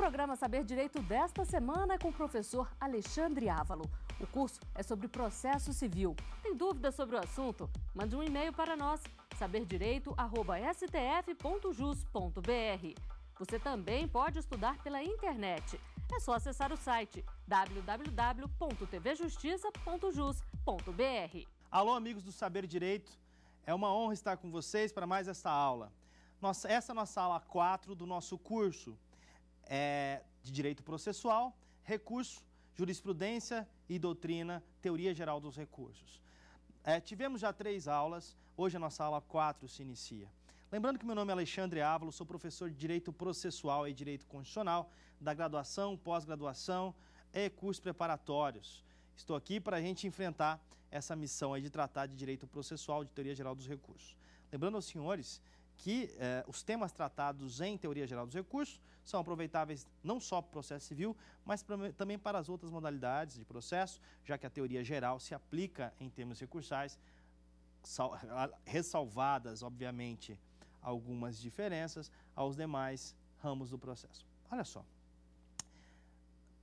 programa Saber Direito desta semana é com o professor Alexandre Ávalo. O curso é sobre processo civil. Tem dúvidas sobre o assunto? Mande um e-mail para nós, saberdireito.stf.jus.br. Você também pode estudar pela internet. É só acessar o site www.tvjustiça.jus.br. Alô, amigos do Saber Direito. É uma honra estar com vocês para mais esta aula. Nossa, essa é a nossa aula 4 do nosso curso é, de direito processual, recurso, jurisprudência e doutrina, teoria geral dos recursos. É, tivemos já três aulas, hoje a nossa aula 4 se inicia. Lembrando que meu nome é Alexandre Ávalo, sou professor de Direito Processual e Direito Constitucional da graduação, pós-graduação e cursos preparatórios. Estou aqui para a gente enfrentar essa missão de tratar de Direito Processual, de Teoria Geral dos Recursos. Lembrando aos senhores que eh, os temas tratados em teoria geral dos recursos são aproveitáveis não só para o processo civil, mas pra, também para as outras modalidades de processo, já que a teoria geral se aplica em termos recursais, sal, ressalvadas, obviamente, algumas diferenças aos demais ramos do processo. Olha só.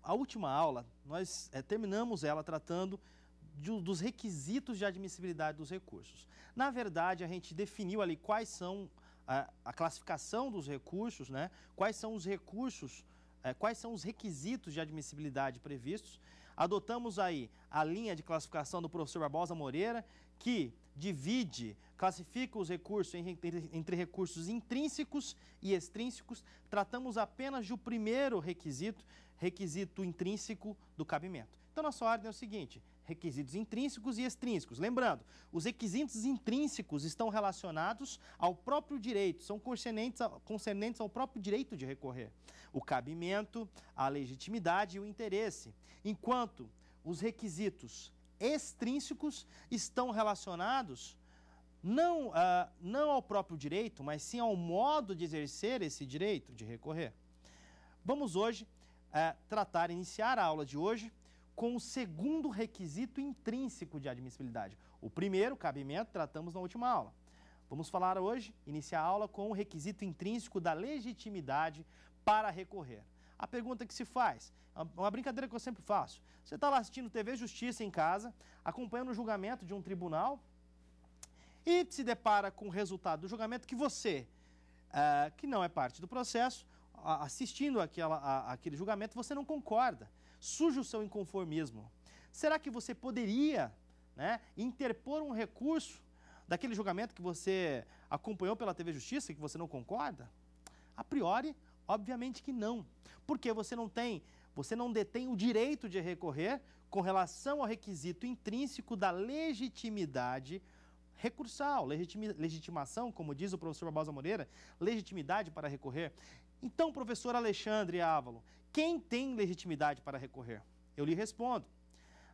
A última aula, nós eh, terminamos ela tratando dos requisitos de admissibilidade dos recursos. Na verdade, a gente definiu ali quais são a, a classificação dos recursos, né? quais são os recursos, é, quais são os requisitos de admissibilidade previstos. Adotamos aí a linha de classificação do professor Barbosa Moreira, que divide, classifica os recursos entre, entre recursos intrínsecos e extrínsecos. Tratamos apenas do primeiro requisito, requisito intrínseco do cabimento. Então, nossa ordem é o seguinte: requisitos intrínsecos e extrínsecos. Lembrando, os requisitos intrínsecos estão relacionados ao próprio direito, são concernentes ao, concernentes ao próprio direito de recorrer. O cabimento, a legitimidade e o interesse. Enquanto os requisitos extrínsecos estão relacionados não, uh, não ao próprio direito, mas sim ao modo de exercer esse direito de recorrer. Vamos hoje uh, tratar, iniciar a aula de hoje com o segundo requisito intrínseco de admissibilidade. O primeiro, cabimento, tratamos na última aula. Vamos falar hoje, iniciar a aula com o requisito intrínseco da legitimidade para recorrer. A pergunta que se faz, é uma brincadeira que eu sempre faço. Você está lá assistindo TV Justiça em casa, acompanhando o julgamento de um tribunal e se depara com o resultado do julgamento que você, uh, que não é parte do processo, assistindo aquela, a, aquele julgamento, você não concorda surge o seu inconformismo. Será que você poderia né, interpor um recurso daquele julgamento que você acompanhou pela TV Justiça e que você não concorda? A priori, obviamente que não, porque você não tem, você não detém o direito de recorrer com relação ao requisito intrínseco da legitimidade recursal, legitima, legitimação, como diz o professor Barbosa Moreira, legitimidade para recorrer. Então, professor Alexandre Ávalo, quem tem legitimidade para recorrer? Eu lhe respondo.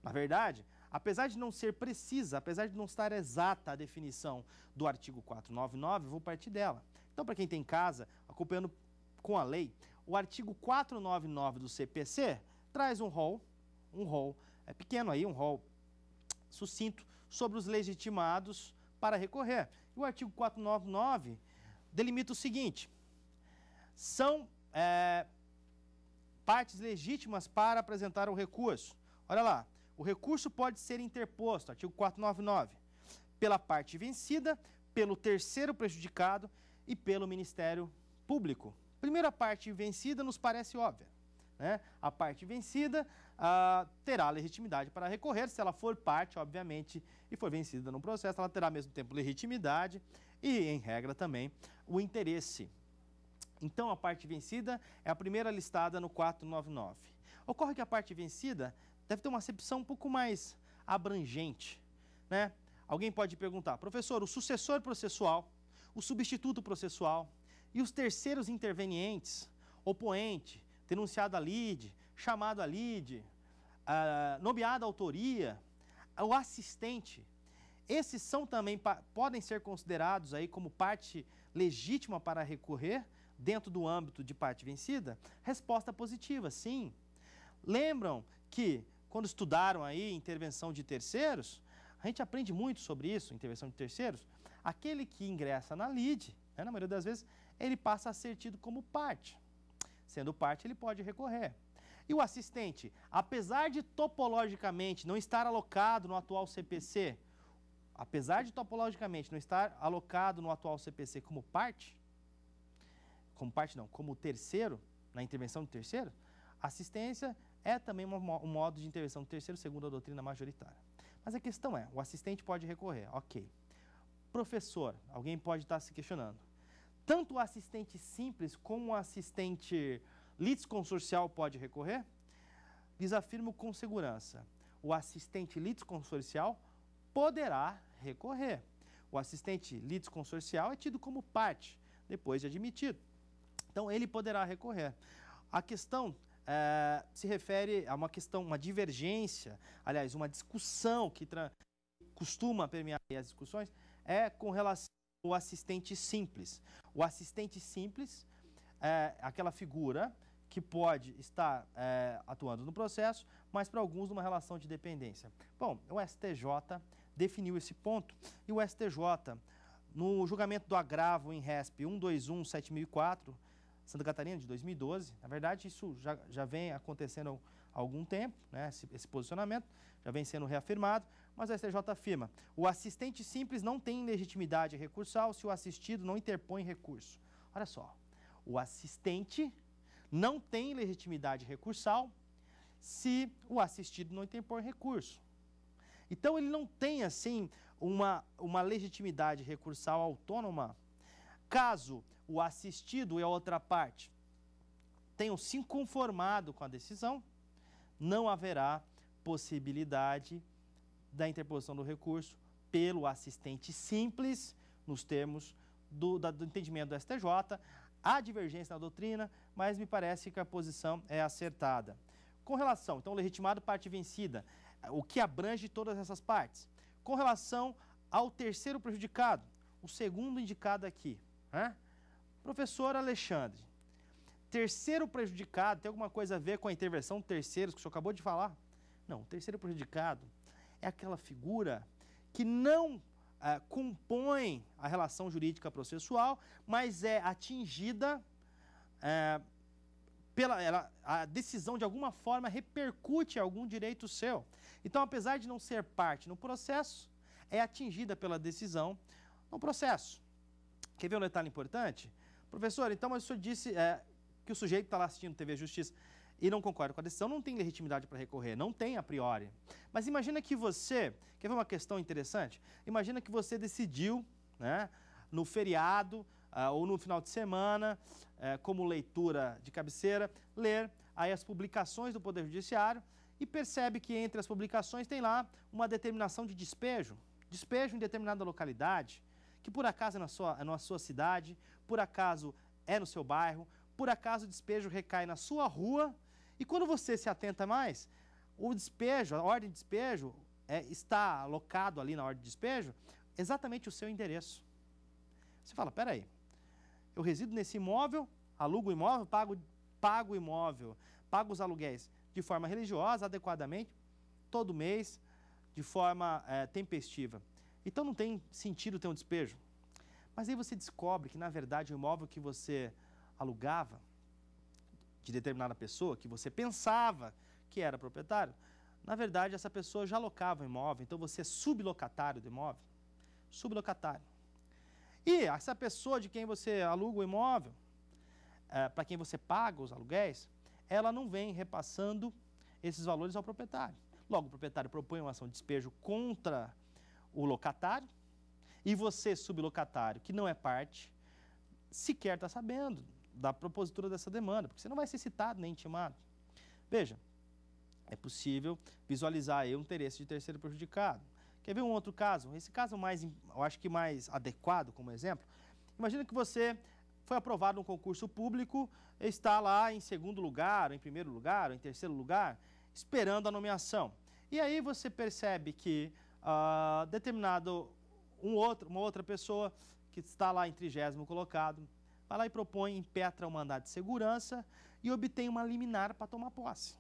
Na verdade, apesar de não ser precisa, apesar de não estar exata a definição do artigo 499, vou partir dela. Então, para quem tem casa, acompanhando com a lei, o artigo 499 do CPC traz um rol, um rol é pequeno aí, um rol sucinto sobre os legitimados para recorrer. E o artigo 499 delimita o seguinte: são é, partes legítimas para apresentar o recurso. Olha lá, o recurso pode ser interposto, artigo 499, pela parte vencida, pelo terceiro prejudicado e pelo Ministério Público. Primeiro, a parte vencida nos parece óbvia. Né? A parte vencida ah, terá legitimidade para recorrer, se ela for parte, obviamente, e for vencida no processo, ela terá ao mesmo tempo legitimidade e, em regra, também o interesse então, a parte vencida é a primeira listada no 499. Ocorre que a parte vencida deve ter uma acepção um pouco mais abrangente. Né? Alguém pode perguntar, professor, o sucessor processual, o substituto processual e os terceiros intervenientes, oponente, denunciado a lide, chamado a lide, uh, ah, nomeado a autoria, o assistente, esses são também podem ser considerados aí como parte legítima para recorrer dentro do âmbito de parte vencida? Resposta positiva, sim. Lembram que quando estudaram aí intervenção de terceiros, a gente aprende muito sobre isso, intervenção de terceiros. Aquele que ingressa na LID, né, na maioria das vezes, ele passa a ser tido como parte. Sendo parte, ele pode recorrer. E o assistente, apesar de topologicamente não estar alocado no atual CPC, apesar de topologicamente não estar alocado no atual CPC como parte, como parte não, como terceiro, na intervenção do terceiro, assistência é também um modo de intervenção do terceiro, segundo a doutrina majoritária. Mas a questão é, o assistente pode recorrer, ok. Professor, alguém pode estar se questionando. Tanto o assistente simples como o assistente litisconsorcial pode recorrer? Diz afirmo com segurança, o assistente litisconsorcial poderá recorrer. O assistente litisconsorcial é tido como parte, depois de admitido. Então ele poderá recorrer. A questão é, se refere a uma questão, uma divergência, aliás, uma discussão que costuma permear as discussões, é com relação ao assistente simples. O assistente simples é aquela figura que pode estar é, atuando no processo, mas para alguns numa relação de dependência. Bom, o STJ definiu esse ponto e o STJ, no julgamento do agravo em RESP 121-7004, Santa Catarina de 2012. Na verdade, isso já, já vem acontecendo há algum tempo, né? Esse, esse, posicionamento já vem sendo reafirmado, mas a STJ afirma: o assistente simples não tem legitimidade recursal se o assistido não interpõe recurso. Olha só, o assistente não tem legitimidade recursal se o assistido não interpõe recurso. Então ele não tem assim uma, uma legitimidade recursal autônoma Caso o assistido e a outra parte tenham se conformado com a decisão, não haverá possibilidade da interposição do recurso pelo assistente simples, nos termos do, da, do entendimento do STJ. Há divergência na doutrina, mas me parece que a posição é acertada. Com relação, então, legitimado parte vencida, o que abrange todas essas partes. Com relação ao terceiro prejudicado, o segundo indicado aqui, né? Professor Alexandre, terceiro prejudicado tem alguma coisa a ver com a intervenção de terceiros que o senhor acabou de falar? Não, o terceiro prejudicado é aquela figura que não eh, compõe a relação jurídica processual, mas é atingida eh, pela ela, a decisão de alguma forma repercute algum direito seu. Então, apesar de não ser parte no processo, é atingida pela decisão no processo. Quer ver um detalhe importante? Professor, então mas o senhor disse é, que o sujeito está lá assistindo TV Justiça e não concorda com a decisão, não tem legitimidade para recorrer, não tem a priori. Mas imagina que você, quer ver uma questão interessante? Imagina que você decidiu, né, no feriado uh, ou no final de semana, uh, como leitura de cabeceira, ler aí as publicações do Poder Judiciário e percebe que entre as publicações tem lá uma determinação de despejo, despejo em determinada localidade, que por acaso é na sua, é na sua cidade, por acaso é no seu bairro, por acaso o despejo recai na sua rua, e quando você se atenta mais, o despejo, a ordem de despejo, é, está alocado ali na ordem de despejo exatamente o seu endereço. Você fala, peraí, eu resido nesse imóvel, alugo o imóvel, pago, pago o imóvel, pago os aluguéis de forma religiosa, adequadamente, todo mês, de forma é, tempestiva. Então não tem sentido ter um despejo. Mas aí você descobre que, na verdade, o imóvel que você alugava de determinada pessoa, que você pensava que era proprietário, na verdade, essa pessoa já locava o imóvel, então você é sublocatário do imóvel. Sublocatário. E essa pessoa de quem você aluga o imóvel, é, para quem você paga os aluguéis, ela não vem repassando esses valores ao proprietário. Logo, o proprietário propõe uma ação de despejo contra o locatário e você, sublocatário, que não é parte, sequer está sabendo da propositura dessa demanda, porque você não vai ser citado nem intimado. Veja, é possível visualizar aí o interesse de terceiro prejudicado. Quer ver um outro caso? Esse caso mais, eu acho que mais adequado como exemplo. Imagina que você foi aprovado um concurso público, está lá em segundo lugar, ou em primeiro lugar, ou em terceiro lugar, esperando a nomeação. E aí você percebe que uh, determinado um outro, uma outra pessoa que está lá em trigésimo colocado, vai lá e propõe, impetra o um mandado de segurança e obtém uma liminar para tomar posse.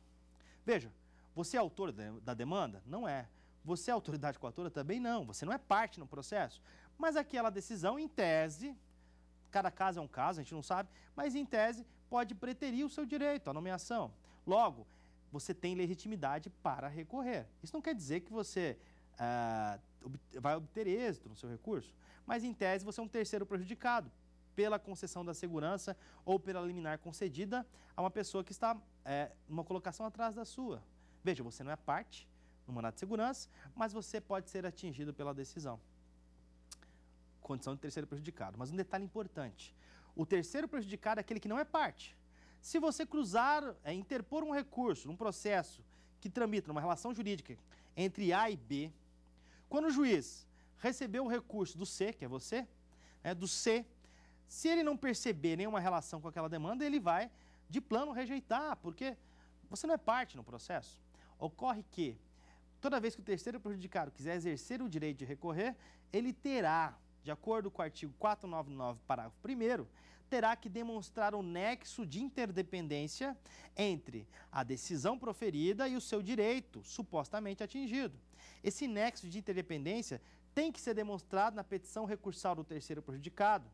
Veja, você é autor da demanda? Não é. Você é autoridade coatora? Também não. Você não é parte no processo. Mas aquela decisão, em tese, cada caso é um caso, a gente não sabe, mas em tese pode preterir o seu direito à nomeação. Logo, você tem legitimidade para recorrer. Isso não quer dizer que você ah, vai obter êxito no seu recurso, mas em tese você é um terceiro prejudicado pela concessão da segurança ou pela liminar concedida a uma pessoa que está é, uma colocação atrás da sua. Veja, você não é parte no mandato de segurança, mas você pode ser atingido pela decisão. Condição de terceiro prejudicado. Mas um detalhe importante: o terceiro prejudicado é aquele que não é parte. Se você cruzar, é, interpor um recurso num processo que tramita numa relação jurídica entre A e B, quando o juiz recebeu o recurso do C, que é você, né, do C, se ele não perceber nenhuma relação com aquela demanda, ele vai de plano rejeitar, porque você não é parte no processo. Ocorre que, toda vez que o terceiro prejudicado quiser exercer o direito de recorrer, ele terá, de acordo com o artigo 499, parágrafo 1, terá que demonstrar o um nexo de interdependência entre a decisão proferida e o seu direito supostamente atingido. Esse nexo de interdependência tem que ser demonstrado na petição recursal do terceiro prejudicado,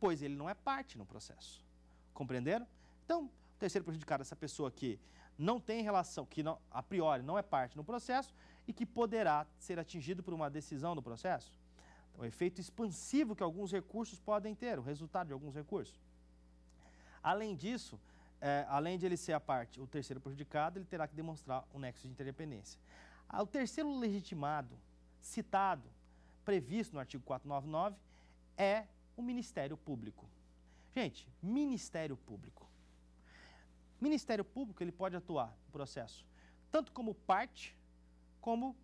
pois ele não é parte no processo. Compreenderam? Então, o terceiro prejudicado é essa pessoa que não tem relação, que não, a priori não é parte no processo e que poderá ser atingido por uma decisão do processo. Então, o efeito expansivo que alguns recursos podem ter, o resultado de alguns recursos. Além disso, é, além de ele ser a parte, o terceiro prejudicado, ele terá que demonstrar o um nexo de interdependência. Ah, o terceiro legitimado, citado, previsto no artigo 499, é o Ministério Público. Gente, Ministério Público. Ministério Público ele pode atuar no processo tanto como parte como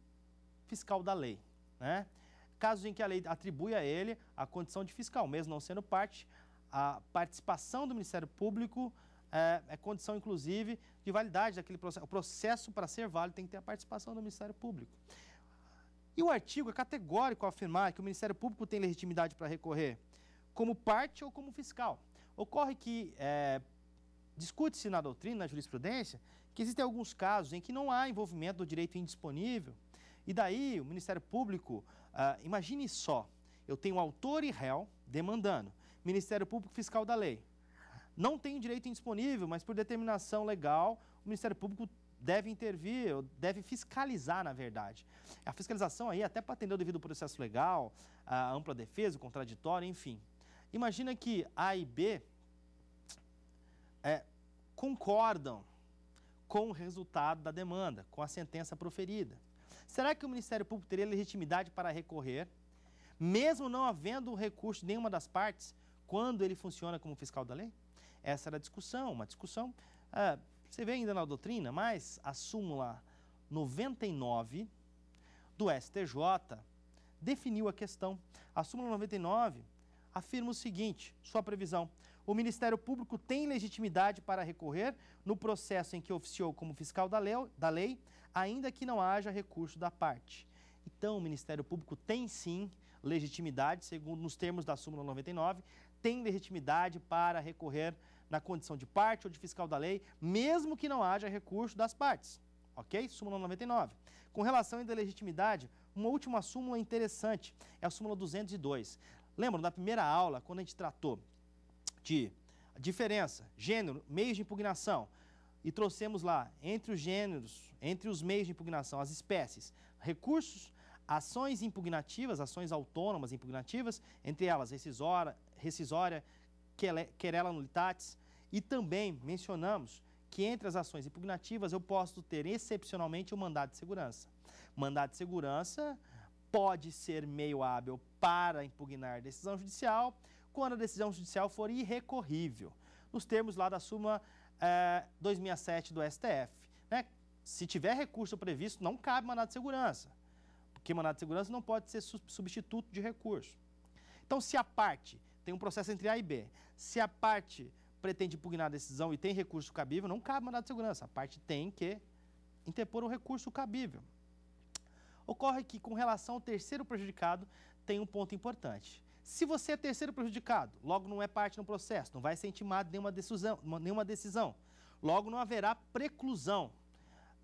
fiscal da lei, né? Casos em que a lei atribui a ele a condição de fiscal, mesmo não sendo parte, a participação do Ministério Público é, é, condição, inclusive, de validade daquele processo. O processo, para ser válido, tem que ter a participação do Ministério Público. E o artigo é categórico ao afirmar que o Ministério Público tem legitimidade para recorrer como parte ou como fiscal. Ocorre que é, discute-se na doutrina, na jurisprudência, que existem alguns casos em que não há envolvimento do direito indisponível. E daí o Ministério Público, ah, imagine só, eu tenho autor e réu demandando, Ministério Público Fiscal da Lei não tem direito indisponível, mas por determinação legal, o Ministério Público deve intervir, deve fiscalizar, na verdade. A fiscalização aí, até para atender o devido processo legal, a ampla defesa, o contraditório, enfim. Imagina que A e B é, concordam com o resultado da demanda, com a sentença proferida. Será que o Ministério Público teria legitimidade para recorrer, mesmo não havendo recurso de nenhuma das partes, quando ele funciona como fiscal da lei? Essa era a discussão, uma discussão, ah, você vê ainda na doutrina, mas a súmula 99 do STJ definiu a questão. A súmula 99 afirma o seguinte, sua previsão, o Ministério Público tem legitimidade para recorrer no processo em que oficiou como fiscal da lei, da lei, ainda que não haja recurso da parte. Então, o Ministério Público tem sim legitimidade, segundo nos termos da súmula 99, tem legitimidade para recorrer na condição de parte ou de fiscal da lei, mesmo que não haja recurso das partes. Ok? Súmula 99. Com relação à ilegitimidade, uma última súmula interessante é a súmula 202. Lembram da primeira aula, quando a gente tratou de diferença, gênero, meios de impugnação, e trouxemos lá, entre os gêneros, entre os meios de impugnação, as espécies, recursos, ações impugnativas, ações autônomas impugnativas, entre elas rescisória querela nulitatis, e também mencionamos que entre as ações impugnativas eu posso ter excepcionalmente o um mandado de segurança. Mandado de segurança pode ser meio hábil para impugnar decisão judicial quando a decisão judicial for irrecorrível, nos termos lá da súmula eh, 2007 do STF. Né? Se tiver recurso previsto, não cabe mandado de segurança, porque mandado de segurança não pode ser substituto de recurso. Então, se a parte tem um processo entre A e B, se a parte pretende impugnar a decisão e tem recurso cabível, não cabe mandado de segurança. A parte tem que interpor o um recurso cabível. Ocorre que, com relação ao terceiro prejudicado, tem um ponto importante. Se você é terceiro prejudicado, logo não é parte no processo, não vai ser intimado nenhuma decisão, nenhuma decisão. Logo não haverá preclusão,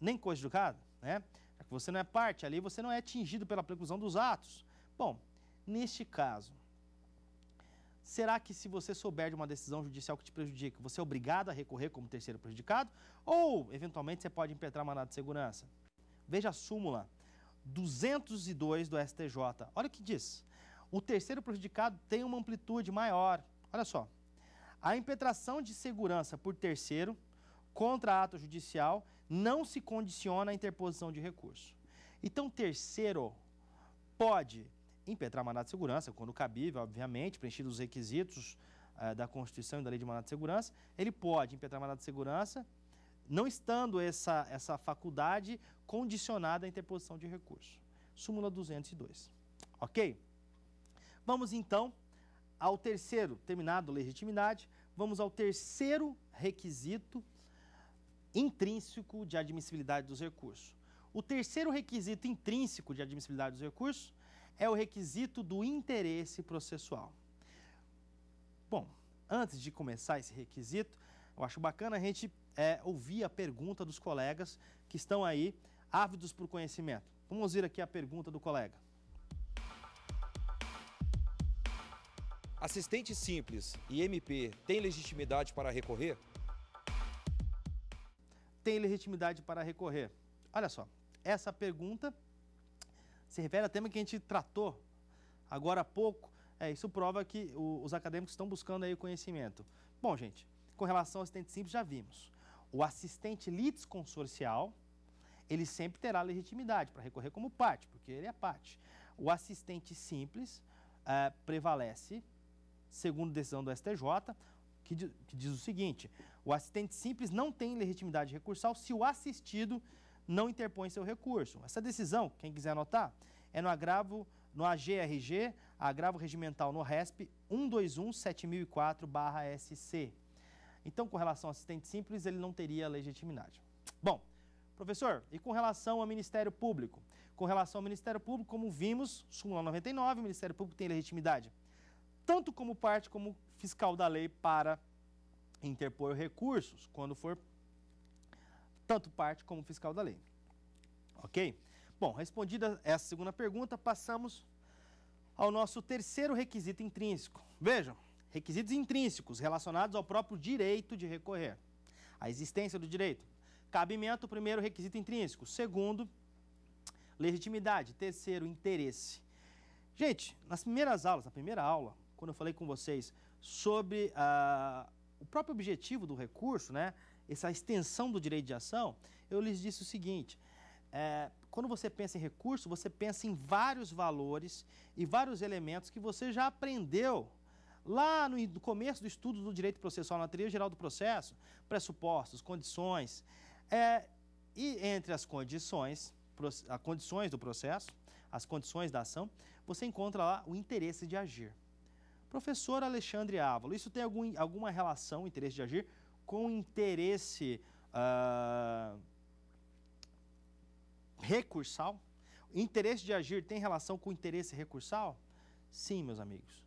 nem coadjudicado, né? Já que você não é parte ali, você não é atingido pela preclusão dos atos. Bom, neste caso, Será que se você souber de uma decisão judicial que te prejudica, você é obrigado a recorrer como terceiro prejudicado? Ou, eventualmente, você pode impetrar mandado de segurança? Veja a súmula 202 do STJ. Olha o que diz. O terceiro prejudicado tem uma amplitude maior. Olha só. A impetração de segurança por terceiro contra ato judicial não se condiciona à interposição de recurso. Então, terceiro pode impetrar mandato de segurança, quando cabível, obviamente, preenchidos os requisitos uh, da Constituição e da Lei de Mandato de Segurança, ele pode impetrar mandato de segurança, não estando essa, essa faculdade condicionada à interposição de recurso. Súmula 202. Ok? Vamos então ao terceiro, terminado legitimidade, vamos ao terceiro requisito intrínseco de admissibilidade dos recursos. O terceiro requisito intrínseco de admissibilidade dos recursos é o requisito do interesse processual. Bom, antes de começar esse requisito, eu acho bacana a gente é, ouvir a pergunta dos colegas que estão aí ávidos por conhecimento. Vamos ouvir aqui a pergunta do colega. Assistente simples e MP tem legitimidade para recorrer? Tem legitimidade para recorrer. Olha só, essa pergunta se refere a tema que a gente tratou agora há pouco. É, isso prova que o, os acadêmicos estão buscando aí o conhecimento. Bom, gente, com relação ao assistente simples, já vimos. O assistente litisconsorcial, ele sempre terá legitimidade para recorrer como parte, porque ele é parte. O assistente simples é, prevalece, segundo decisão do STJ, que, diz o seguinte: o assistente simples não tem legitimidade recursal se o assistido não interpõe seu recurso. Essa decisão, quem quiser anotar, é no agravo no AGRG, agravo regimental no RESP 121-7004-SC. Então, com relação ao assistente simples, ele não teria legitimidade. Bom, professor, e com relação ao Ministério Público? Com relação ao Ministério Público, como vimos, súmula 99, o Ministério Público tem legitimidade, tanto como parte como fiscal da lei para interpor recursos, quando for tanto parte como fiscal da lei. Ok? Bom, respondida essa segunda pergunta, passamos ao nosso terceiro requisito intrínseco. Vejam, requisitos intrínsecos relacionados ao próprio direito de recorrer. A existência do direito. Cabimento, primeiro requisito intrínseco. Segundo, legitimidade. Terceiro, interesse. Gente, nas primeiras aulas, na primeira aula, quando eu falei com vocês sobre ah, o próprio objetivo do recurso, né? essa extensão do direito de ação, eu lhes disse o seguinte: é, quando você pensa em recurso, você pensa em vários valores e vários elementos que você já aprendeu lá no, começo do estudo do direito processual, na teoria geral do processo, pressupostos, condições. É, e entre as condições, as condições do processo, as condições da ação, você encontra lá o interesse de agir. Professor Alexandre Ávalo, isso tem algum, alguma relação, interesse de agir, com interesse uh, recursal? Interesse de agir tem relação com interesse recursal? Sim, meus amigos.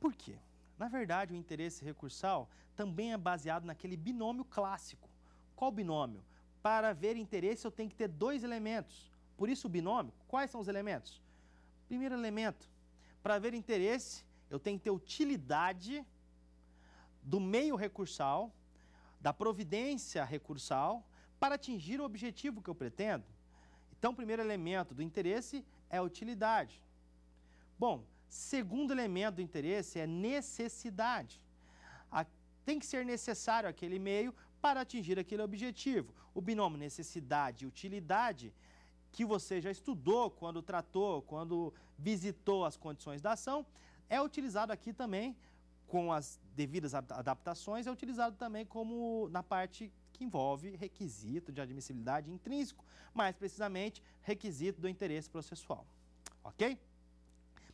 Por quê? Na verdade, o interesse recursal também é baseado naquele binômio clássico. Qual binômio? Para haver interesse, eu tenho que ter dois elementos. Por isso, o binômio, quais são os elementos? Primeiro elemento, para haver interesse, eu tenho que ter utilidade do meio recursal, da providência recursal, para atingir o objetivo que eu pretendo? Então, o primeiro elemento do interesse é a utilidade. Bom, segundo elemento do interesse é necessidade. A, tem que ser necessário aquele meio para atingir aquele objetivo. O binômio necessidade e utilidade, que você já estudou quando tratou, quando visitou as condições da ação, é utilizado aqui também com as devidas adaptações, é utilizado também como na parte que envolve requisito de admissibilidade intrínseco, mais precisamente requisito do interesse processual. Ok?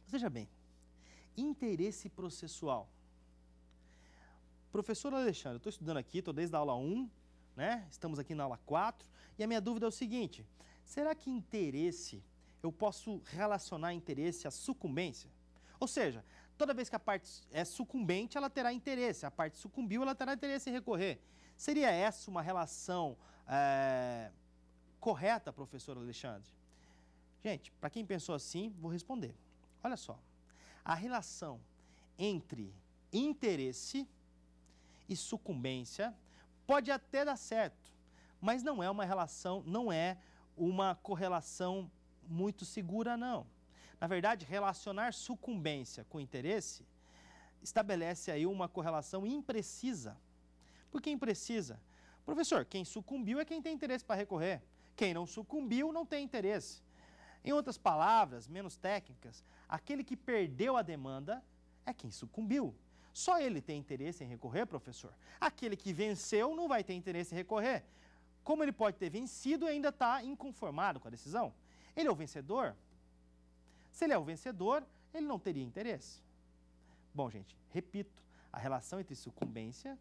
Mas veja bem, interesse processual. Professor Alexandre, eu estou estudando aqui, estou desde a aula 1, né? estamos aqui na aula 4, e a minha dúvida é o seguinte, será que interesse, eu posso relacionar interesse à sucumbência? Ou seja, Toda vez que a parte é sucumbente, ela terá interesse. A parte sucumbiu, ela terá interesse em recorrer. Seria essa uma relação é, correta, professor Alexandre? Gente, para quem pensou assim, vou responder. Olha só. A relação entre interesse e sucumbência pode até dar certo, mas não é uma relação, não é uma correlação muito segura, não. Na verdade, relacionar sucumbência com interesse estabelece aí uma correlação imprecisa. Por que imprecisa? Professor, quem sucumbiu é quem tem interesse para recorrer. Quem não sucumbiu não tem interesse. Em outras palavras, menos técnicas, aquele que perdeu a demanda é quem sucumbiu. Só ele tem interesse em recorrer, professor. Aquele que venceu não vai ter interesse em recorrer. Como ele pode ter vencido e ainda está inconformado com a decisão? Ele é o vencedor? Se ele é o vencedor, ele não teria interesse. Bom, gente, repito, a relação entre sucumbência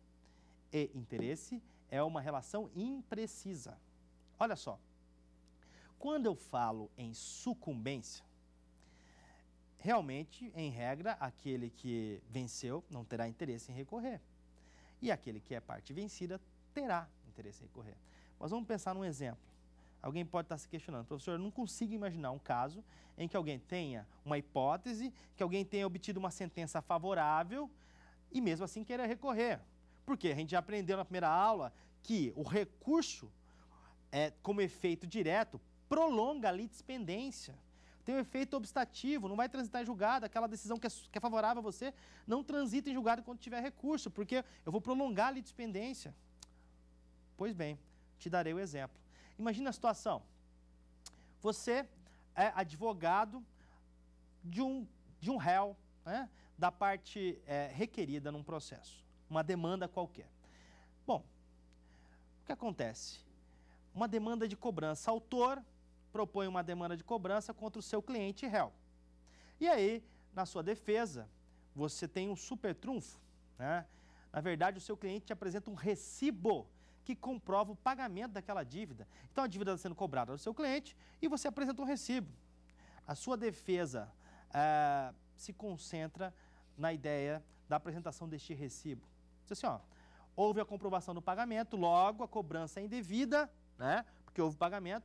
e interesse é uma relação imprecisa. Olha só, quando eu falo em sucumbência, realmente, em regra, aquele que venceu não terá interesse em recorrer. E aquele que é parte vencida terá interesse em recorrer. Mas vamos pensar num exemplo. Alguém pode estar tá se questionando, professor, eu não consigo imaginar um caso em que alguém tenha uma hipótese, que alguém tenha obtido uma sentença favorável e mesmo assim queira recorrer. Porque a gente já aprendeu na primeira aula que o recurso, é, como efeito direto, prolonga a litispendência. Tem um efeito obstativo, não vai transitar em julgado. Aquela decisão que é, que é favorável a você não transita em julgado quando tiver recurso, porque eu vou prolongar a litispendência. Pois bem, te darei o exemplo. Imagina a situação. Você é advogado de um, de um réu, né, da parte é, requerida num processo, uma demanda qualquer. Bom, o que acontece? Uma demanda de cobrança. Autor propõe uma demanda de cobrança contra o seu cliente réu. E aí, na sua defesa, você tem um super trunfo. Né? Na verdade, o seu cliente te apresenta um recibo que comprova o pagamento daquela dívida. Então a dívida está sendo cobrada ao seu cliente e você apresenta um recibo. A sua defesa eh, se concentra na ideia da apresentação deste recibo. Diz assim, ó, houve a comprovação do pagamento, logo a cobrança é indevida, né? Porque houve pagamento.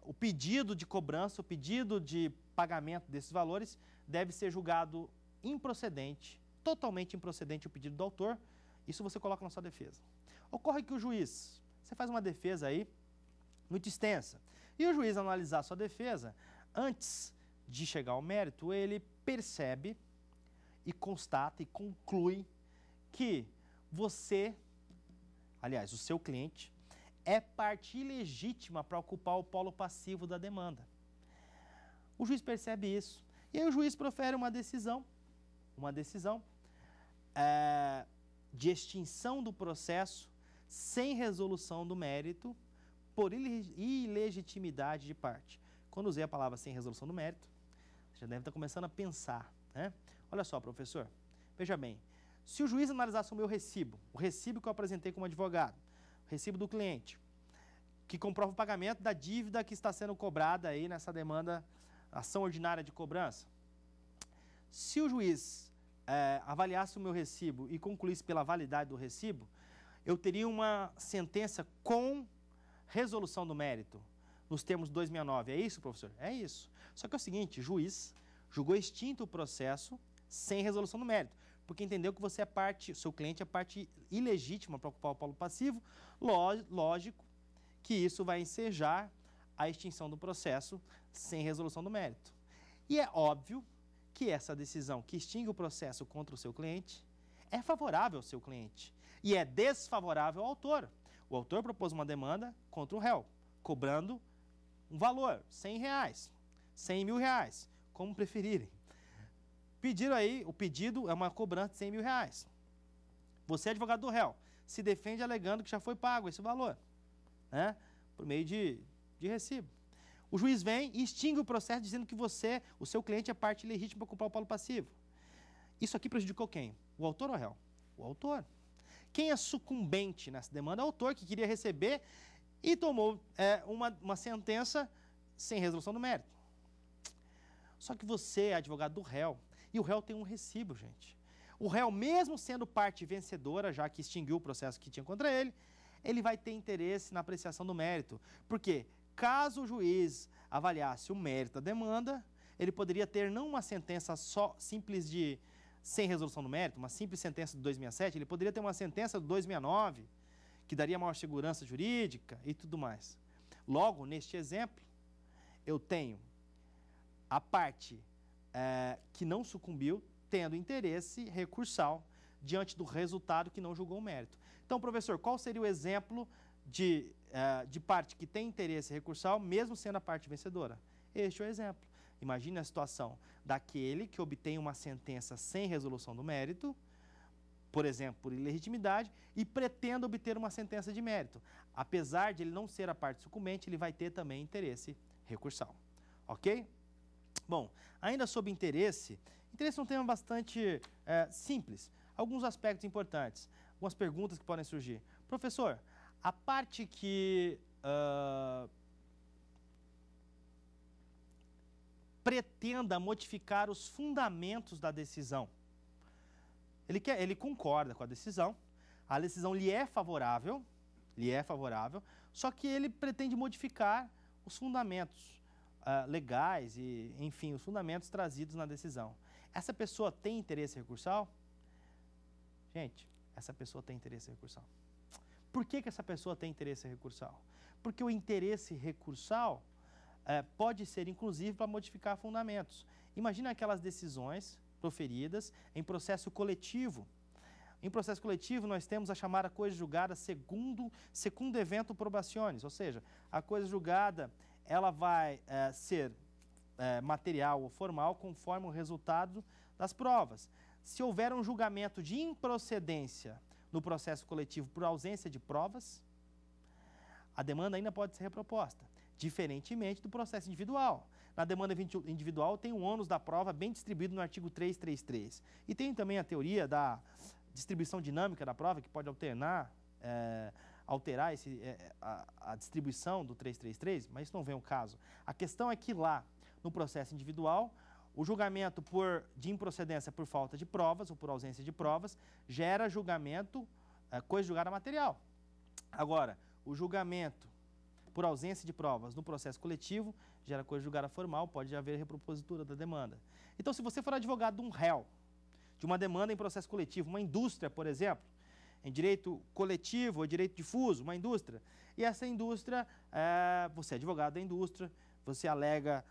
O pedido de cobrança, o pedido de pagamento desses valores deve ser julgado improcedente, totalmente improcedente o pedido do autor, isso você coloca na sua defesa. Ocorre que o juiz, você faz uma defesa aí muito extensa. E o juiz analisar a sua defesa, antes de chegar ao mérito, ele percebe e constata e conclui que você, aliás, o seu cliente, é parte ilegítima para ocupar o polo passivo da demanda. O juiz percebe isso. E aí o juiz profere uma decisão, uma decisão é, de extinção do processo sem resolução do mérito por ilegitimidade de parte. Quando usei a palavra sem resolução do mérito, você já deve estar começando a pensar, né? Olha só, professor, veja bem, se o juiz analisasse o meu recibo, o recibo que eu apresentei como advogado, o recibo do cliente, que comprova o pagamento da dívida que está sendo cobrada aí nessa demanda, ação ordinária de cobrança, se o juiz é, avaliasse o meu recibo e concluísse pela validade do recibo, eu teria uma sentença com resolução do mérito, nos termos 269. É isso, professor? É isso. Só que é o seguinte, juiz julgou extinto o processo sem resolução do mérito, porque entendeu que você é parte, seu cliente é parte ilegítima para ocupar o polo passivo, lógico que isso vai ensejar a extinção do processo sem resolução do mérito. E é óbvio que essa decisão que extingue o processo contra o seu cliente é favorável ao seu cliente e é desfavorável ao autor. O autor propôs uma demanda contra o réu, cobrando um valor, 100 reais, 100 mil reais, como preferirem. Pediram aí, o pedido é uma cobrança de 100 mil reais. Você é advogado do réu, se defende alegando que já foi pago esse valor, né? Por meio de, de recibo. O juiz vem e extingue o processo dizendo que você, o seu cliente, é parte legítima para comprar o polo passivo. Isso aqui prejudicou quem? O autor ou o réu? O autor. Quem é sucumbente nessa demanda é o autor que queria receber e tomou é, uma, uma sentença sem resolução do mérito. Só que você é advogado do réu e o réu tem um recibo, gente. O réu, mesmo sendo parte vencedora, já que extinguiu o processo que tinha contra ele, ele vai ter interesse na apreciação do mérito. Por quê? Caso o juiz avaliasse o mérito da demanda, ele poderia ter não uma sentença só simples de sem resolução do mérito, uma simples sentença de 2007, ele poderia ter uma sentença de 2009 que daria maior segurança jurídica e tudo mais. Logo, neste exemplo, eu tenho a parte é, que não sucumbiu tendo interesse recursal diante do resultado que não julgou o mérito. Então, professor, qual seria o exemplo de é, de parte que tem interesse recursal, mesmo sendo a parte vencedora. Este é o exemplo. Imagine a situação daquele que obtém uma sentença sem resolução do mérito, por exemplo, por ilegitimidade, e pretende obter uma sentença de mérito. Apesar de ele não ser a parte sucumbente, ele vai ter também interesse recursal. Ok? Bom, ainda sobre interesse, interesse é um tema bastante é, simples. Alguns aspectos importantes, algumas perguntas que podem surgir. Professor, a parte que uh, pretenda modificar os fundamentos da decisão. Ele, quer, ele concorda com a decisão, a decisão lhe é favorável, lhe é favorável, só que ele pretende modificar os fundamentos uh, legais e, enfim, os fundamentos trazidos na decisão. Essa pessoa tem interesse recursal? Gente, essa pessoa tem interesse recursal. Por que, que essa pessoa tem interesse recursal? Porque o interesse recursal é, pode ser, inclusive, para modificar fundamentos. Imagina aquelas decisões proferidas em processo coletivo. Em processo coletivo, nós temos a chamada coisa julgada segundo, segundo evento probaciones, ou seja, a coisa julgada ela vai é, ser é, material ou formal conforme o resultado das provas. Se houver um julgamento de improcedência no processo coletivo por ausência de provas, a demanda ainda pode ser reproposta, diferentemente do processo individual. Na demanda individual tem o ônus da prova bem distribuído no artigo 333. E tem também a teoria da distribuição dinâmica da prova, que pode alternar, é, alterar esse, é, a, a distribuição do 333, mas isso não vem ao caso. A questão é que lá, no processo individual, o julgamento por, de improcedência por falta de provas ou por ausência de provas gera julgamento, eh, é, coisa julgada material. Agora, o julgamento por ausência de provas no processo coletivo gera coisa julgada formal, pode haver repropositura da demanda. Então, se você for advogado de um réu, de uma demanda em processo coletivo, uma indústria, por exemplo, em direito coletivo ou direito difuso, uma indústria, e essa indústria, é, você é advogado da indústria, você alega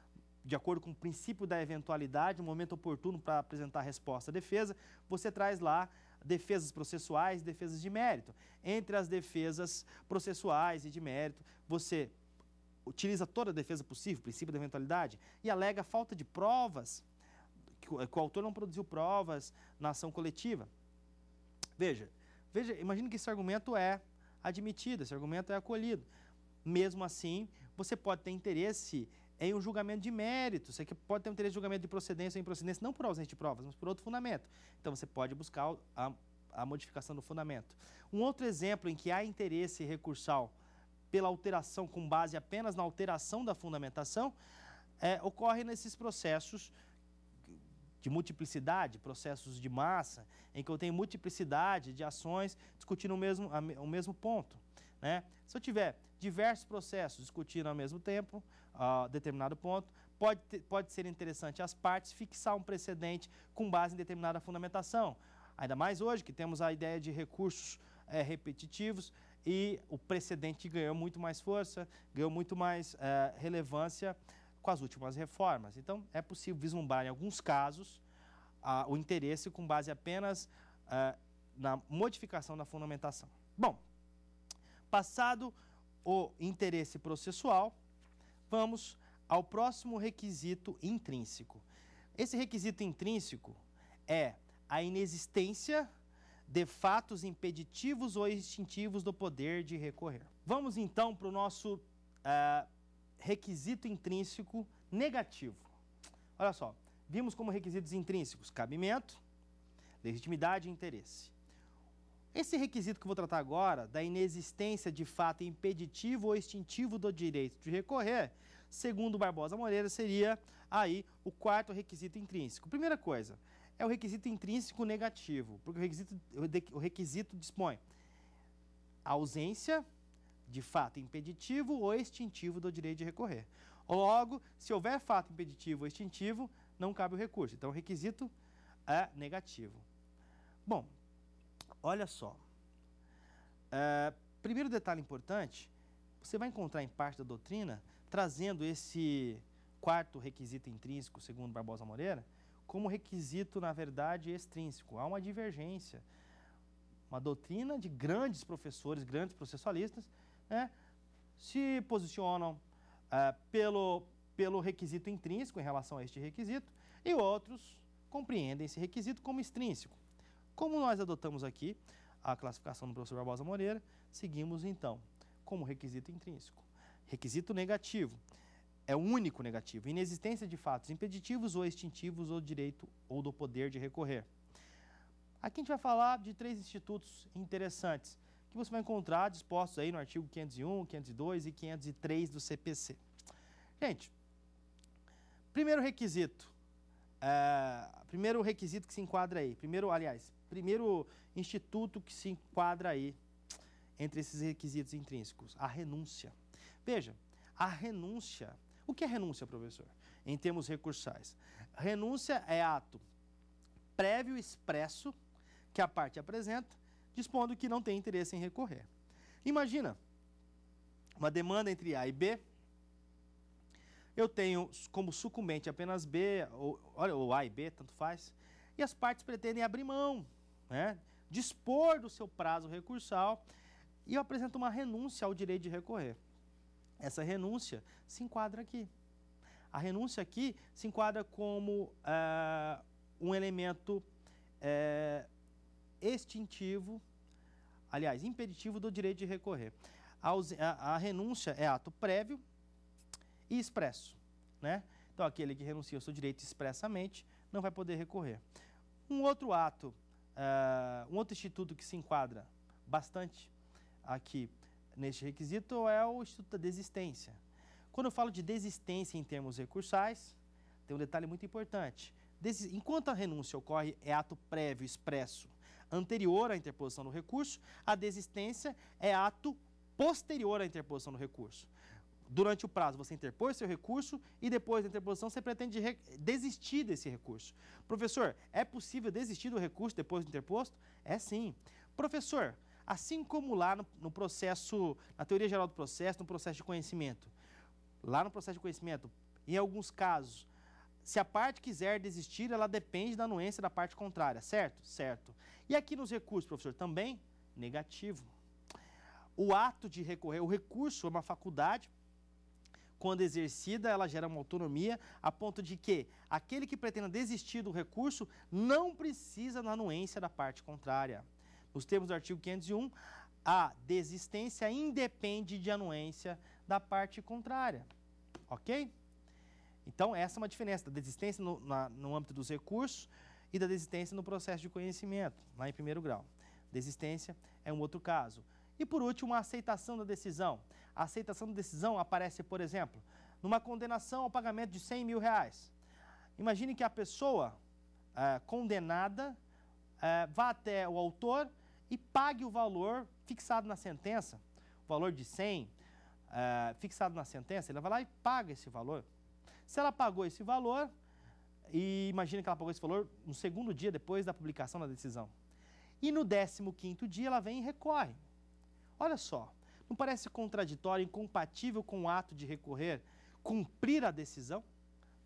de acordo com o princípio da eventualidade, o momento oportuno para apresentar a resposta à defesa, você traz lá defesas processuais, defesas de mérito. Entre as defesas processuais e de mérito, você utiliza toda a defesa possível, princípio da eventualidade, e alega falta de provas, que o autor não produziu provas na ação coletiva. Veja, veja, imagine que esse argumento é admitido, esse argumento é acolhido. Mesmo assim, você pode ter interesse em um julgamento de mérito. Você pode ter um interesse de julgamento de procedência ou improcedência, não por ausência de provas, mas por outro fundamento. Então você pode buscar a, a modificação do fundamento. Um outro exemplo em que há interesse recursal pela alteração com base apenas na alteração da fundamentação é, ocorre nesses processos de multiplicidade, processos de massa, em que eu tenho multiplicidade de ações discutindo o mesmo, o mesmo ponto. Né? Se eu tiver diversos processos discutindo ao mesmo tempo, uh, determinado ponto. Pode, ter, pode ser interessante as partes fixar um precedente com base em determinada fundamentação. Ainda mais hoje que temos a ideia de recursos é, repetitivos e o precedente ganhou muito mais força, ganhou muito mais é, relevância com as últimas reformas. Então, é possível vislumbrar, em alguns casos, a, o interesse com base apenas a, eh, na modificação da fundamentação. Bom, passado o interesse processual, Vamos ao próximo requisito intrínseco. Esse requisito intrínseco é a inexistência de fatos impeditivos ou instintivos do poder de recorrer. Vamos então para o nosso uh, requisito intrínseco negativo. Olha só, vimos como requisitos intrínsecos cabimento, legitimidade e interesse. Esse requisito que eu vou tratar agora, da inexistência de fato impeditivo ou extintivo do direito de recorrer, segundo Barbosa Moreira, seria aí o quarto requisito intrínseco. Primeira coisa, é o requisito intrínseco negativo, porque o requisito, o requisito dispõe ausência de fato impeditivo ou extintivo do direito de recorrer. Logo, se houver fato impeditivo ou extintivo, não cabe o recurso. Então, o requisito é negativo. Bom, Olha só. Uh, primeiro detalhe importante, você vai encontrar em parte da doutrina trazendo esse quarto requisito intrínseco, segundo Barbosa Moreira, como requisito, na verdade, extrínseco. Há uma divergência. Uma doutrina de grandes professores, grandes processualistas, né, se posicionam uh, pelo, pelo requisito intrínseco em relação a este requisito, e outros compreendem esse requisito como extrínseco. Como nós adotamos aqui a classificação do professor Barbosa Moreira, seguimos então como requisito intrínseco. Requisito negativo é o único negativo, inexistência de fatos impeditivos ou extintivos ou direito ou do poder de recorrer. Aqui a gente vai falar de três institutos interessantes que você vai encontrar dispostos aí no artigo 501, 502 e 503 do CPC. Gente, primeiro requisito, é, primeiro requisito que se enquadra aí, primeiro, aliás, primeiro instituto que se enquadra aí entre esses requisitos intrínsecos, a renúncia. Veja, a renúncia. O que é renúncia, professor? Em termos recursais. Renúncia é ato prévio expresso que a parte apresenta, dispondo que não tem interesse em recorrer. Imagina uma demanda entre A e B. Eu tenho como sucumbente apenas B, ou, olha, ou A e B, tanto faz. E as partes pretendem abrir mão né, dispor do seu prazo recursal e apresenta uma renúncia ao direito de recorrer. Essa renúncia se enquadra aqui. A renúncia aqui se enquadra como eh, um elemento eh, extintivo, aliás, impeditivo do direito de recorrer. A, a, a renúncia é ato prévio e expresso. Né? Então, aquele que renuncia ao seu direito expressamente não vai poder recorrer. Um outro ato Uh, um outro instituto que se enquadra bastante aqui neste requisito é o Instituto da Desistência. Quando eu falo de desistência em termos recursais, tem um detalhe muito importante. Enquanto a renúncia ocorre é ato prévio, expresso, anterior à interposição do recurso, a desistência é ato posterior à interposição do recurso durante o prazo você interpôs seu recurso e depois da interposição você pretende desistir desse recurso. Professor, é possível desistir do recurso depois do interposto? É sim. Professor, assim como lá no, no processo, na teoria geral do processo, no processo de conhecimento, lá no processo de conhecimento, em alguns casos, se a parte quiser desistir, ela depende da anuência da parte contrária, certo? Certo. E aqui nos recursos, professor, também negativo. O ato de recorrer, o recurso é uma faculdade quando exercida, ela gera uma autonomia a ponto de que aquele que pretenda desistir do recurso não precisa da anuência da parte contrária. Nos termos do artigo 501, a desistência independe de anuência da parte contrária. Ok? Então, essa é uma diferença da desistência no, na, no âmbito dos recursos e da desistência no processo de conhecimento, lá em primeiro grau. Desistência é um outro caso. E por último, a aceitação da decisão. A aceitação da decisão aparece, por exemplo, numa condenação ao pagamento de 100 mil reais. Imagine que a pessoa é, condenada é, vá até o autor e pague o valor fixado na sentença, o valor de 100 é, fixado na sentença, ela vai lá e paga esse valor. Se ela pagou esse valor, e imagina que ela pagou esse valor no segundo dia depois da publicação da decisão, e no 15 quinto dia ela vem e recorre. Olha só, não parece contraditório, incompatível com o ato de recorrer, cumprir a decisão?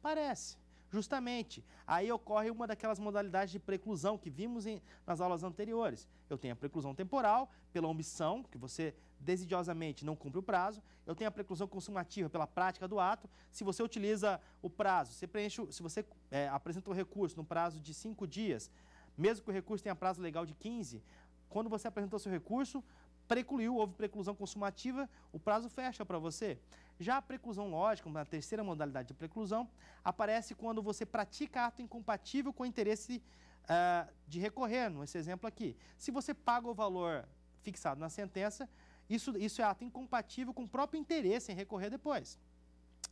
Parece. Justamente, aí ocorre uma daquelas modalidades de preclusão que vimos em, nas aulas anteriores. Eu tenho a preclusão temporal, pela omissão, que você desidiosamente não cumpre o prazo. Eu tenho a preclusão consumativa, pela prática do ato. Se você utiliza o prazo, se, preenche, se você é, apresenta o um recurso no prazo de cinco dias, mesmo que o recurso tenha prazo legal de 15, quando você apresentou seu recurso, Precluiu, houve preclusão consumativa, o prazo fecha para você. Já a preclusão lógica, na terceira modalidade de preclusão, aparece quando você pratica ato incompatível com o interesse uh, de recorrer, nesse exemplo aqui. Se você paga o valor fixado na sentença, isso, isso é ato incompatível com o próprio interesse em recorrer depois.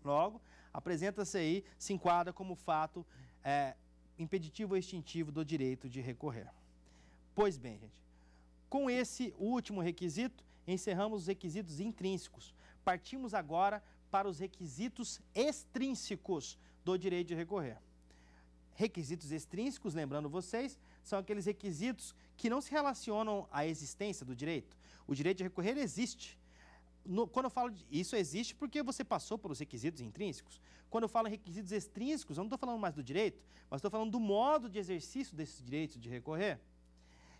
Logo, apresenta-se aí, se enquadra como fato eh, impeditivo ou extintivo do direito de recorrer. Pois bem, gente, com esse último requisito, encerramos os requisitos intrínsecos. Partimos agora para os requisitos extrínsecos do direito de recorrer. Requisitos extrínsecos, lembrando vocês, são aqueles requisitos que não se relacionam à existência do direito. O direito de recorrer existe. No, quando eu falo de, isso existe porque você passou pelos requisitos intrínsecos. Quando eu falo em requisitos extrínsecos, eu não estou falando mais do direito, mas estou falando do modo de exercício desses direitos de recorrer.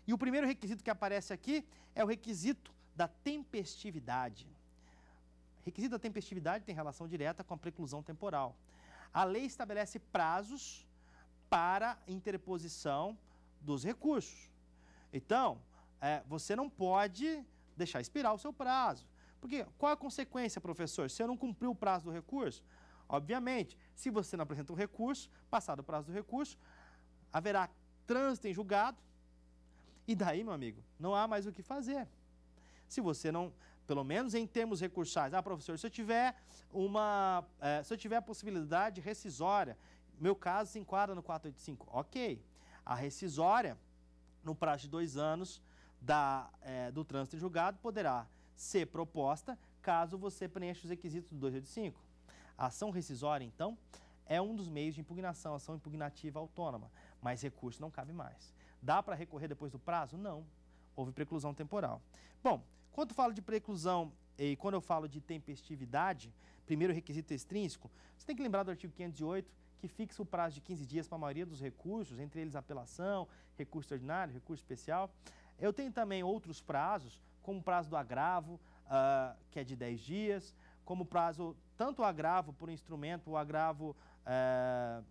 E o primeiro requisito que aparece aqui é o requisito da tempestividade. O requisito da tempestividade tem relação direta com a preclusão temporal. A lei estabelece prazos para interposição dos recursos. Então, é, você não pode deixar expirar o seu prazo. Porque qual a consequência, professor? Se eu não cumprir o prazo do recurso, obviamente, se você não apresenta um recurso, passado o prazo do recurso, haverá trânsito em julgado, e daí, meu amigo, não há mais o que fazer. Se você não, pelo menos em termos recursais, ah, professor, se eu tiver uma, eh, se eu tiver a possibilidade rescisória, meu caso se enquadra no 485, ok. A rescisória, no prazo de dois anos da, eh, do trânsito em julgado, poderá ser proposta caso você preencha os requisitos do 285. A ação rescisória, então, é um dos meios de impugnação, ação impugnativa autônoma, mas recurso não cabe mais. Dá para recorrer depois do prazo? Não. Houve preclusão temporal. Bom, quando falo de preclusão e quando eu falo de tempestividade, primeiro requisito extrínseco, você tem que lembrar do artigo 508, que fixa o prazo de 15 dias para a maioria dos recursos, entre eles apelação, recurso ordinário, recurso especial. Eu tenho também outros prazos, como o prazo do agravo, uh, que é de 10 dias, como prazo tanto o agravo por instrumento, o agravo uh,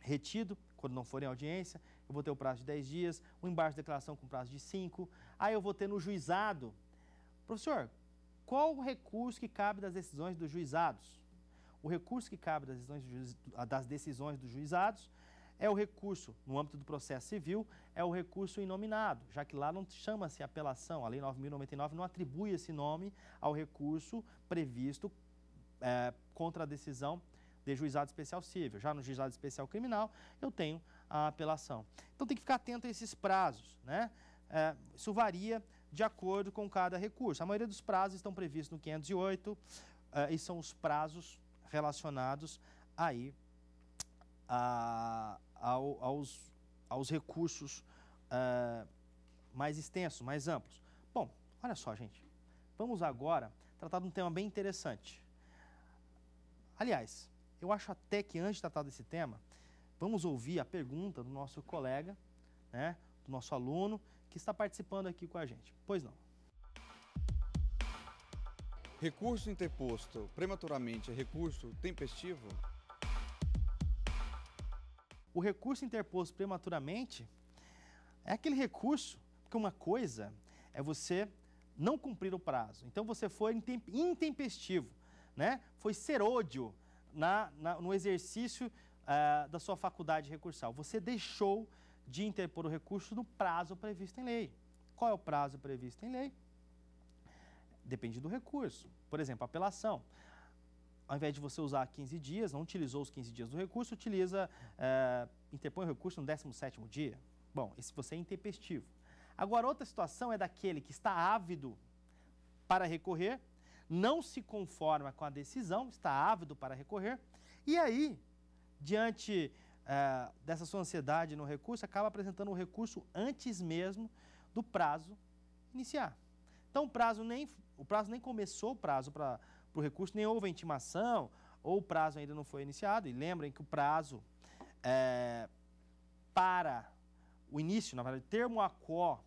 retido, quando não for em audiência, eu vou ter o prazo de 10 dias, o embargo de declaração com prazo de 5, aí eu vou ter no juizado. Professor, qual o recurso que cabe das decisões dos juizados? O recurso que cabe das decisões, juiz, das decisões dos juizados é o recurso, no âmbito do processo civil, é o recurso inominado, já que lá não chama-se apelação, a Lei 9.099 não atribui esse nome ao recurso previsto é, contra a decisão de juizado especial civil. Já no juizado especial criminal, eu tenho a apelação. Então tem que ficar atento a esses prazos, né? É, isso varia de acordo com cada recurso. A maioria dos prazos estão previstos no 508 é, e são os prazos relacionados aí a, ao, aos, aos recursos é, mais extensos, mais amplos. Bom, olha só, gente. Vamos agora tratar de um tema bem interessante. Aliás, eu acho até que antes de tratar desse tema, Vamos ouvir a pergunta do nosso colega, né, do nosso aluno, que está participando aqui com a gente. Pois não. Recurso interposto prematuramente é recurso tempestivo? O recurso interposto prematuramente é aquele recurso, porque uma coisa é você não cumprir o prazo. Então você foi intempestivo, né? foi serôdio na, na no exercício uh, da sua faculdade recursal. Você deixou de interpor o recurso no prazo previsto em lei. Qual é o prazo previsto em lei? Depende do recurso. Por exemplo, apelação. Ao invés de você usar 15 dias, não utilizou os 15 dias do recurso, utiliza, uh, interpõe o recurso no 17º dia. Bom, esse você é intempestivo. Agora, outra situação é daquele que está ávido para recorrer, não se conforma com a decisão, está ávido para recorrer, e aí diante é, dessa sua ansiedade no recurso, acaba apresentando o recurso antes mesmo do prazo iniciar. Então o prazo nem, o prazo nem começou o prazo para o recurso, nem houve a intimação, ou o prazo ainda não foi iniciado. E lembrem que o prazo é, para o início, na verdade, termo ACO,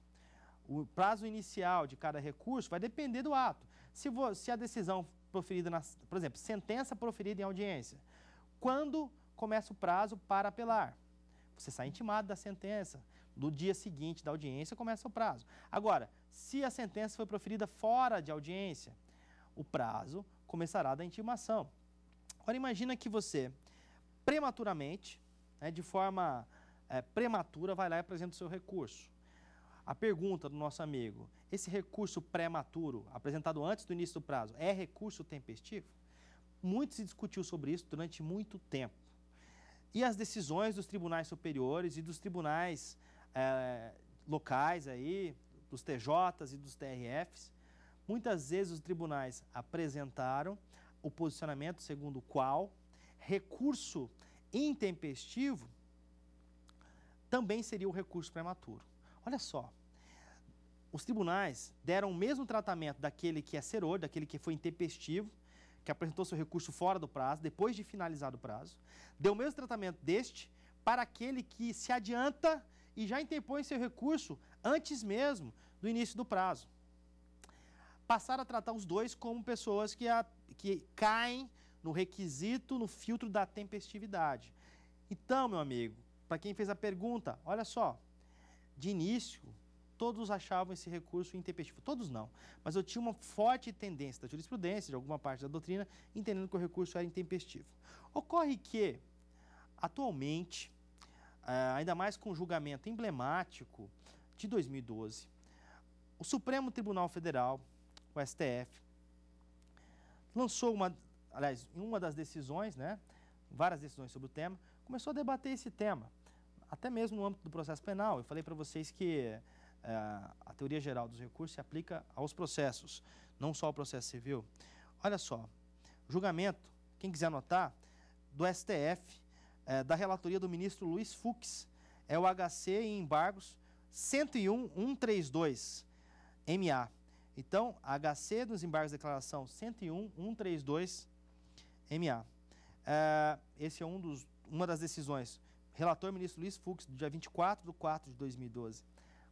o prazo inicial de cada recurso vai depender do ato. Se, vo, se a decisão proferida, na, por exemplo, sentença proferida em audiência, quando começa o prazo para apelar. Você sai intimado da sentença. No dia seguinte da audiência começa o prazo. Agora, se a sentença foi proferida fora de audiência, o prazo começará da intimação. Ora, imagina que você, prematuramente, né, de forma é, prematura, vai lá e apresenta o seu recurso. A pergunta do nosso amigo: esse recurso prematuro, apresentado antes do início do prazo, é recurso tempestivo? Muito se discutiu sobre isso durante muito tempo. E as decisões dos tribunais superiores e dos tribunais é, locais aí, dos TJs e dos TRFs, muitas vezes os tribunais apresentaram o posicionamento segundo o qual recurso intempestivo também seria o recurso prematuro. Olha só, os tribunais deram o mesmo tratamento daquele que é seror, daquele que foi intempestivo, que apresentou seu recurso fora do prazo, depois de finalizado o prazo, deu o mesmo tratamento deste para aquele que se adianta e já interpõe seu recurso antes mesmo do início do prazo. Passaram a tratar os dois como pessoas que, a, que caem no requisito, no filtro da tempestividade. Então, meu amigo, para quem fez a pergunta, olha só, de início, todos achavam esse recurso intempestivo. Todos não, mas eu tinha uma forte tendência da jurisprudência, de alguma parte da doutrina, entendendo que o recurso era intempestivo. Ocorre que, atualmente, eh, ainda mais com o julgamento emblemático de 2012, o Supremo Tribunal Federal, o STF, lançou uma, aliás, em uma das decisões, né, várias decisões sobre o tema, começou a debater esse tema, até mesmo no âmbito do processo penal. Eu falei para vocês que é, a teoria geral dos recursos se aplica aos processos, não só ao processo civil. Olha só, julgamento, quem quiser anotar, do STF, é, da relatoria do ministro Luiz Fux, é o HC em embargos 101132 MA. Então, HC dos embargos de declaração 101132 MA. É, esse é um dos, uma das decisões. Relator ministro Luiz Fux, do dia 24 de 4 de 2012.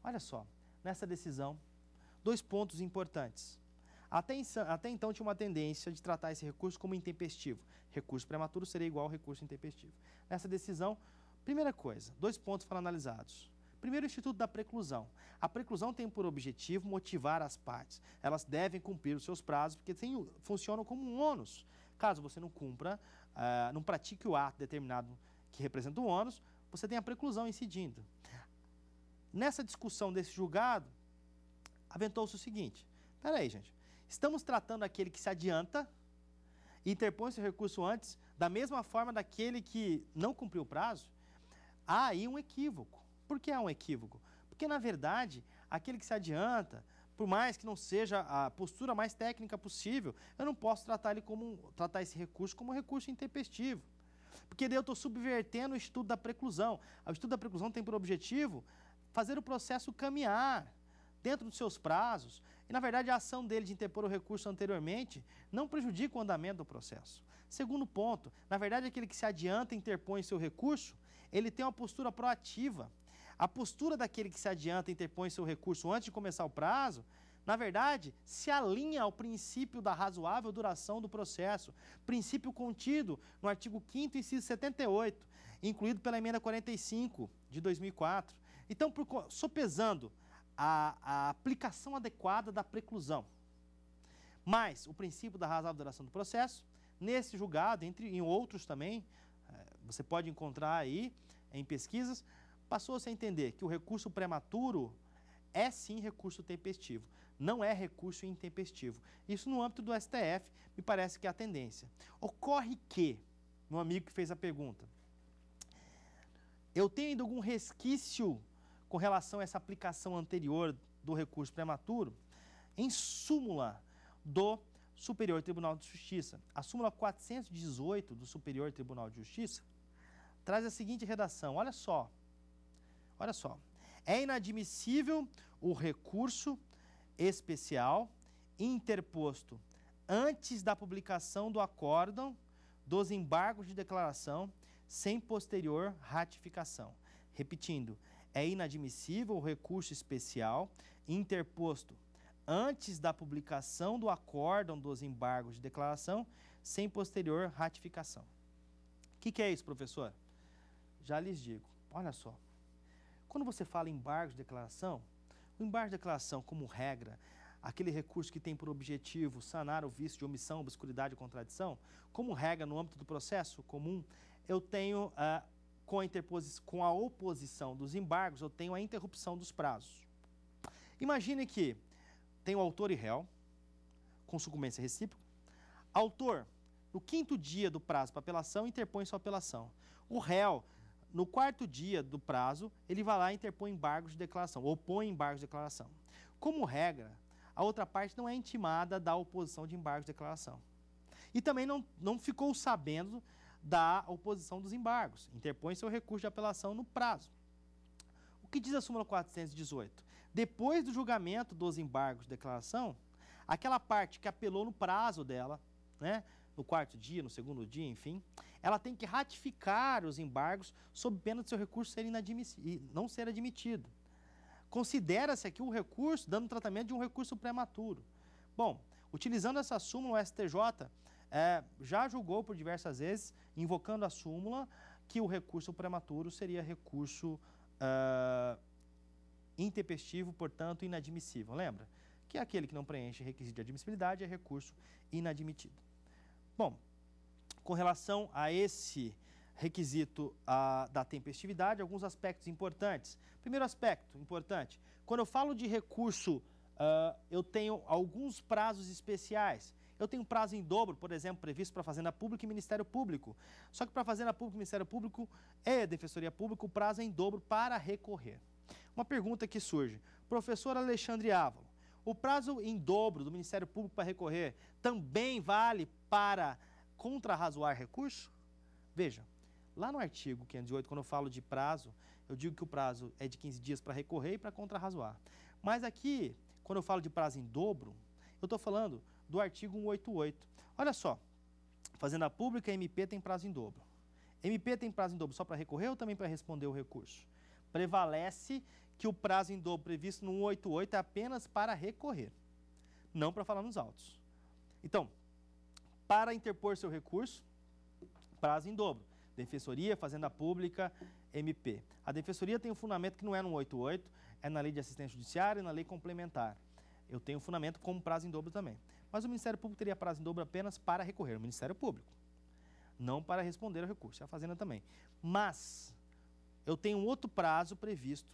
Olha só, nessa decisão, dois pontos importantes. Até, até então tinha uma tendência de tratar esse recurso como intempestivo. Recurso prematuro seria igual ao recurso intempestivo. Nessa decisão, primeira coisa, dois pontos foram analisados. Primeiro, o Instituto da Preclusão. A preclusão tem por objetivo motivar as partes. Elas devem cumprir os seus prazos, porque tem, funcionam como um ônus. Caso você não cumpra, uh, não pratique o ato determinado que representa o ônus, você tem a preclusão incidindo. Nessa discussão desse julgado, aventou-se o seguinte: peraí, gente, estamos tratando aquele que se adianta e interpõe seu recurso antes, da mesma forma daquele que não cumpriu o prazo? Há aí um equívoco. Por que há um equívoco? Porque, na verdade, aquele que se adianta, por mais que não seja a postura mais técnica possível, eu não posso tratar, ele como, tratar esse recurso como um recurso intempestivo. Porque daí eu estou subvertendo o estudo da preclusão. O estudo da preclusão tem por objetivo fazer o processo caminhar dentro dos seus prazos. E, na verdade, a ação dele de interpor o recurso anteriormente não prejudica o andamento do processo. Segundo ponto, na verdade, aquele que se adianta e interpõe seu recurso, ele tem uma postura proativa. A postura daquele que se adianta e interpõe seu recurso antes de começar o prazo, na verdade, se alinha ao princípio da razoável duração do processo, princípio contido no artigo 5º, inciso 78, incluído pela emenda 45 de 2004. Então, por, sopesando a, a aplicação adequada da preclusão, mas o princípio da razoável duração do processo, nesse julgado, entre em outros também, eh, você pode encontrar aí em pesquisas, passou-se a entender que o recurso prematuro é sim recurso tempestivo, não é recurso intempestivo. Isso no âmbito do STF me parece que é a tendência. Ocorre que, meu amigo que fez a pergunta, eu tenho ainda algum resquício com relação a essa aplicação anterior do recurso prematuro em súmula do Superior Tribunal de Justiça. A súmula 418 do Superior Tribunal de Justiça traz a seguinte redação: olha só, olha só. É inadmissível o recurso especial interposto antes da publicação do acórdão dos embargos de declaração sem posterior ratificação. Repetindo, é inadmissível o recurso especial interposto antes da publicação do acórdão dos embargos de declaração, sem posterior ratificação. O que, que, é isso, professor? Já lhes digo. Olha só. Quando você fala embargos de declaração, o embargo de declaração, como regra, aquele recurso que tem por objetivo sanar o vício de omissão, obscuridade ou contradição, como regra no âmbito do processo comum, eu tenho uh, com a, com a oposição dos embargos, eu tenho a interrupção dos prazos. Imagine que tem o autor e réu, com sucumbência recíproca. Autor, no quinto dia do prazo para apelação, interpõe sua apelação. O réu, no quarto dia do prazo, ele vai lá e interpõe embargos de declaração, opõe embargos de declaração. Como regra, a outra parte não é intimada da oposição de embargos de declaração. E também não, não ficou sabendo da oposição dos embargos. Interpõe seu recurso de apelação no prazo. O que diz a súmula 418? Depois do julgamento dos embargos de declaração, aquela parte que apelou no prazo dela, né, no quarto dia, no segundo dia, enfim, ela tem que ratificar os embargos sob pena de seu recurso ser não ser admitido. Considera-se aqui o recurso dando tratamento de um recurso prematuro. Bom, utilizando essa súmula, o STJ é, já julgou por diversas vezes, invocando a súmula, que o recurso prematuro seria recurso uh, intempestivo, portanto inadmissível, lembra? Que aquele que não preenche requisito de admissibilidade é recurso inadmitido. Bom, com relação a esse requisito da tempestividade, alguns aspectos importantes. Primeiro aspecto importante, quando eu falo de recurso, uh, eu tenho alguns prazos especiais eu tenho prazo em dobro, por exemplo, previsto para Fazenda Pública e Ministério Público. Só que para Fazenda Pública e Ministério Público é Defensoria Pública, o prazo é em dobro para recorrer. Uma pergunta que surge. Professor Alexandre Ávalo, o prazo em dobro do Ministério Público para recorrer também vale para contrarrazoar recurso? Veja, lá no artigo 508, quando eu falo de prazo, eu digo que o prazo é de 15 dias para recorrer e para contrarrazoar. Mas aqui, quando eu falo de prazo em dobro, eu estou falando do artigo 188. Olha só, fazenda pública, MP tem prazo em dobro. MP tem prazo em dobro só para recorrer ou também para responder o recurso? Prevalece que o prazo em dobro previsto no 188 é apenas para recorrer, não para falar nos autos. Então, para interpor seu recurso, prazo em dobro. Defensoria, Fazenda Pública, MP. A Defensoria tem um fundamento que não é no 88, é na Lei de Assistência Judiciária e na Lei Complementar. Eu tenho um fundamento como prazo em dobro também mas o Ministério Público teria prazo em dobro apenas para recorrer ao Ministério Público, não para responder ao recurso, a Fazenda também. Mas eu tenho outro prazo previsto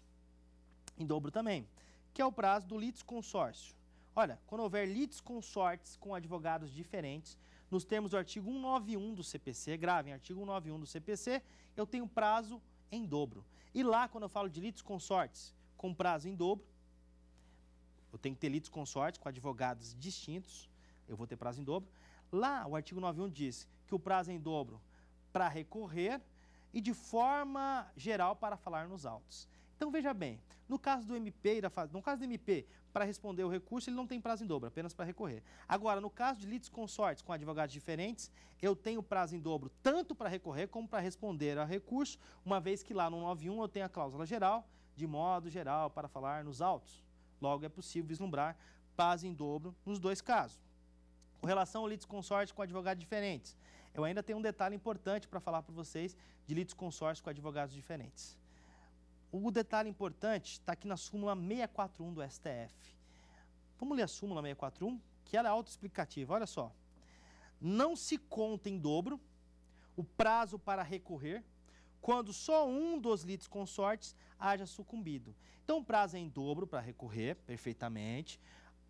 em dobro também, que é o prazo do litisconsórcio. Olha, quando houver litisconsortes com advogados diferentes, nos termos do artigo 191 do CPC, gravem, artigo 191 do CPC, eu tenho prazo em dobro. E lá, quando eu falo de litisconsortes com prazo em dobro, eu tenho que ter litis consortes com advogados distintos, eu vou ter prazo em dobro. Lá, o artigo 91 diz que o prazo é em dobro para recorrer e de forma geral para falar nos autos. Então, veja bem, no caso do MP, no caso do MP, para responder o recurso, ele não tem prazo em dobro, apenas para recorrer. Agora, no caso de litis consortes com advogados diferentes, eu tenho prazo em dobro tanto para recorrer como para responder ao recurso, uma vez que lá no 91 eu tenho a cláusula geral, de modo geral, para falar nos autos. Logo, é possível vislumbrar paz em dobro nos dois casos. Com relação ao litisconsórcio com advogados diferentes, eu ainda tenho um detalhe importante para falar para vocês de litisconsórcio com advogados diferentes. O detalhe importante está aqui na súmula 641 do STF. Vamos ler a súmula 641, que ela é autoexplicativa. Olha só. Não se conta em dobro o prazo para recorrer quando só um dos litis consortes haja sucumbido. Então, o prazo é em dobro para recorrer, perfeitamente.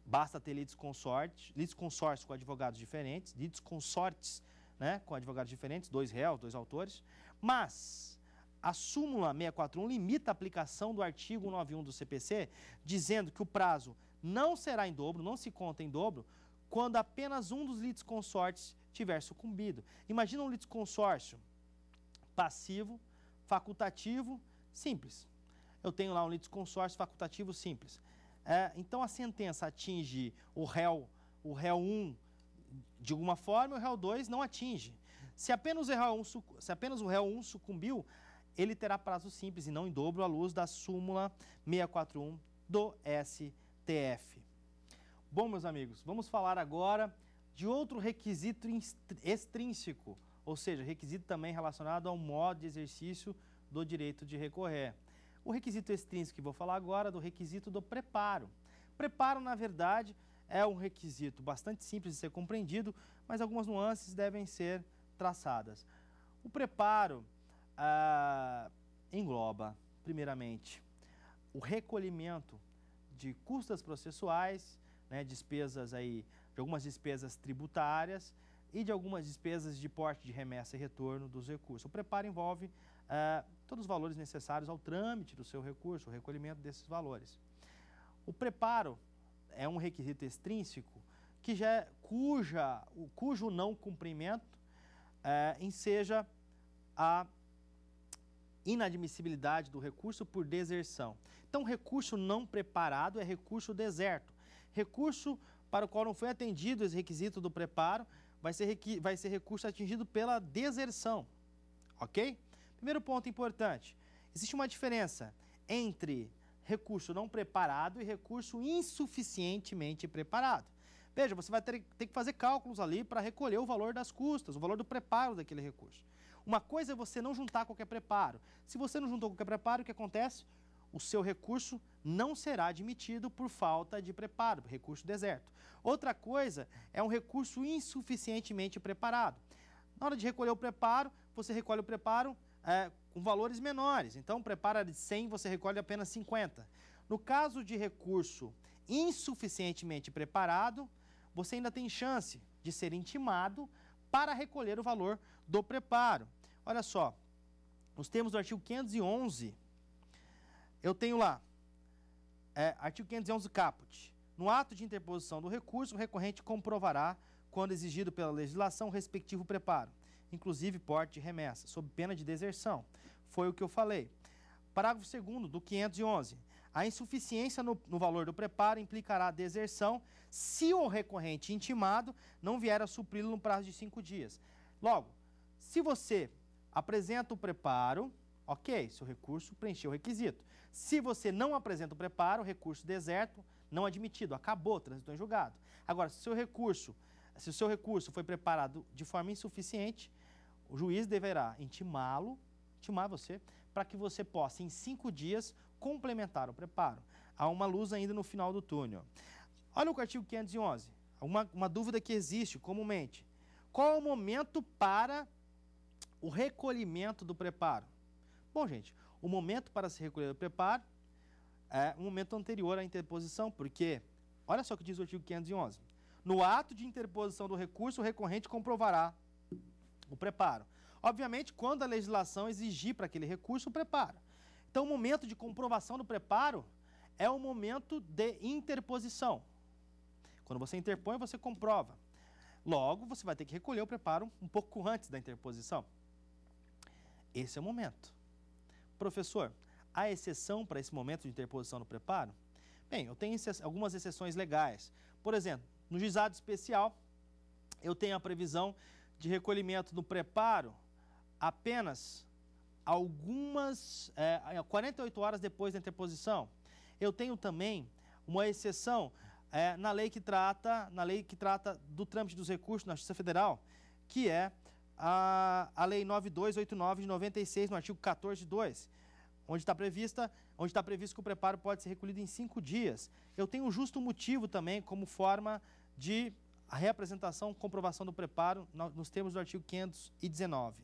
Basta ter litis consortes, litis consortes com advogados diferentes, litis consortes né, com advogados diferentes, dois réus, dois autores. Mas a súmula 641 limita a aplicação do artigo 91 do CPC, dizendo que o prazo não será em dobro, não se conta em dobro, quando apenas um dos litis consortes tiver sucumbido. Imagina um litis consórcio passivo, facultativo, simples. Eu tenho lá um litisconsórcio facultativo simples. É, então a sentença atinge o réu, o réu 1 de alguma forma, o réu 2 não atinge. Se apenas o réu 1, se apenas o réu 1 sucumbiu, ele terá prazo simples e não em dobro à luz da súmula 641 do STF. Bom, meus amigos, vamos falar agora de outro requisito extrínseco ou seja, requisito também é relacionado ao modo de exercício do direito de recorrer. O requisito extrínseco que vou falar agora é do requisito do preparo. Preparo, na verdade, é um requisito bastante simples de ser compreendido, mas algumas nuances devem ser traçadas. O preparo ah, engloba, primeiramente, o recolhimento de custas processuais, né, despesas aí, de algumas despesas tributárias, e de algumas despesas de porte de remessa e retorno dos recursos. O preparo envolve eh, todos os valores necessários ao trâmite do seu recurso, o recolhimento desses valores. O preparo é um requisito extrínseco que já é cuja, o, cujo não cumprimento eh, enseja a inadmissibilidade do recurso por deserção. Então, recurso não preparado é recurso deserto. Recurso para o qual não foi atendido esse requisito do preparo vai ser, vai ser recurso atingido pela deserção, ok? Primeiro ponto importante, existe uma diferença entre recurso não preparado e recurso insuficientemente preparado. Veja, você vai ter, ter que fazer cálculos ali para recolher o valor das custas, o valor do preparo daquele recurso. Uma coisa é você não juntar qualquer preparo. Se você não juntou qualquer preparo, o que acontece? o seu recurso não será admitido por falta de preparo, recurso deserto. Outra coisa é um recurso insuficientemente preparado. Na hora de recolher o preparo, você recolhe o preparo é, com valores menores. Então, prepara de 100, você recolhe apenas 50. No caso de recurso insuficientemente preparado, você ainda tem chance de ser intimado para recolher o valor do preparo. Olha só, nos termos do artigo 511 eu tenho lá, é, artigo 511 caput. No ato de interposição do recurso, o recorrente comprovará, quando exigido pela legislação, o respectivo preparo, inclusive porte e remessa, sob pena de deserção. Foi o que eu falei. Parágrafo 2 do 511. A insuficiência no, no, valor do preparo implicará deserção se o recorrente intimado não vier a supri-lo no prazo de cinco dias. Logo, se você apresenta o preparo, ok, seu recurso preencheu o requisito. Se você não apresenta o preparo, recurso deserto, não admitido, acabou, transitou em julgado. Agora, se o seu recurso, se o seu recurso foi preparado de forma insuficiente, o juiz deverá intimá-lo, intimar você, para que você possa, em cinco dias, complementar o preparo. Há uma luz ainda no final do túnel. Olha o artigo 511, uma, uma dúvida que existe comumente. Qual é o momento para o recolhimento do preparo? Bom, gente, o momento para se recolher o preparo é o momento anterior à interposição, porque, olha só o que diz o artigo 511. No ato de interposição do recurso, o recorrente comprovará o preparo. Obviamente, quando a legislação exigir para aquele recurso o preparo. Então, o momento de comprovação do preparo é o momento de interposição. Quando você interpõe, você comprova. Logo, você vai ter que recolher o preparo um pouco antes da interposição. Esse é o momento. Professor, há exceção para esse momento de interposição no preparo? Bem, eu tenho algumas exceções legais. Por exemplo, no juizado especial, eu tenho a previsão de recolhimento do preparo apenas algumas é, 48 horas depois da interposição. Eu tenho também uma exceção é, na lei que trata na lei que trata do trâmite dos recursos na Justiça Federal, que é a, a Lei 9289 de 96, no artigo 14.2, onde está prevista, onde está previsto que o preparo pode ser recolhido em cinco dias. Eu tenho um justo motivo também como forma de reapresentação comprovação do preparo nos termos do artigo 519.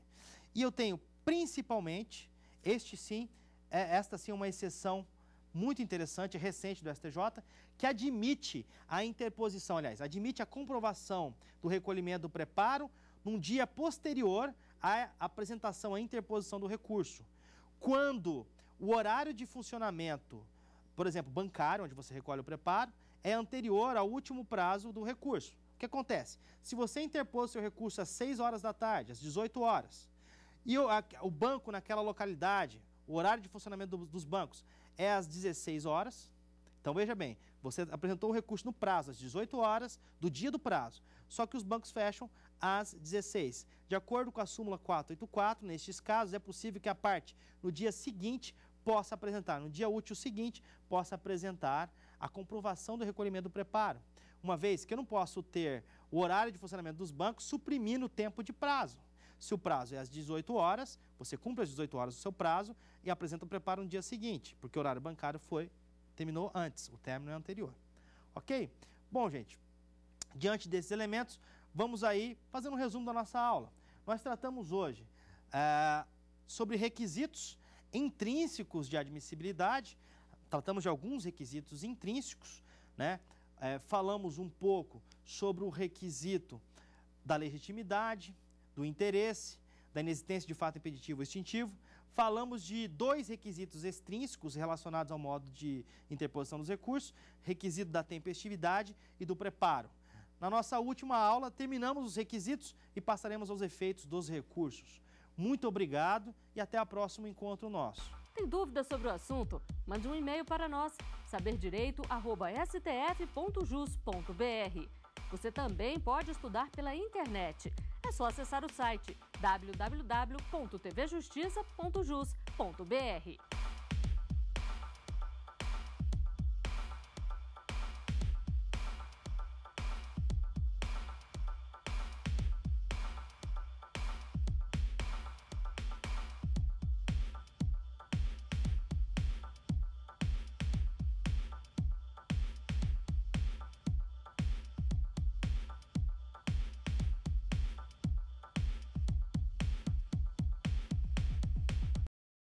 E eu tenho principalmente, este sim, é, esta sim é uma exceção muito interessante, recente do STJ, que admite a interposição, aliás, admite a comprovação do recolhimento do preparo num dia posterior à apresentação à interposição do recurso. Quando o horário de funcionamento, por exemplo, bancário, onde você recolhe o preparo, é anterior ao último prazo do recurso. O que acontece? Se você interpôs seu recurso às 6 horas da tarde, às 18 horas, e o, a, o banco naquela localidade, o horário de funcionamento do, dos bancos é às 16 horas, então veja bem, você apresentou o recurso no prazo, às 18 horas do dia do prazo. Só que os bancos fecham às 16. De acordo com a súmula 484, nestes casos é possível que a parte no dia seguinte possa apresentar, no dia útil seguinte, possa apresentar a comprovação do recolhimento do preparo. Uma vez que eu não posso ter o horário de funcionamento dos bancos suprimindo o tempo de prazo. Se o prazo é às 18 horas, você cumpre às 18 horas o seu prazo e apresenta o preparo no dia seguinte, porque o horário bancário foi terminou antes, o término é anterior. OK? Bom, gente, diante desses elementos, Vamos aí, fazendo um resumo da nossa aula. Nós tratamos hoje é, sobre requisitos intrínsecos de admissibilidade, tratamos de alguns requisitos intrínsecos, né? É, falamos um pouco sobre o requisito da legitimidade, do interesse, da inexistência de fato impeditivo ou extintivo. Falamos de dois requisitos extrínsecos relacionados ao modo de interposição dos recursos, requisito da tempestividade e do preparo. Na nossa última aula, terminamos os requisitos e passaremos aos efeitos dos recursos. Muito obrigado e até o próximo encontro nosso. Tem dúvidas sobre o assunto? Mande um e-mail para nós, saberdireito.stf.jus.br. Você também pode estudar pela internet. É só acessar o site www.tvjustiça.jus.br.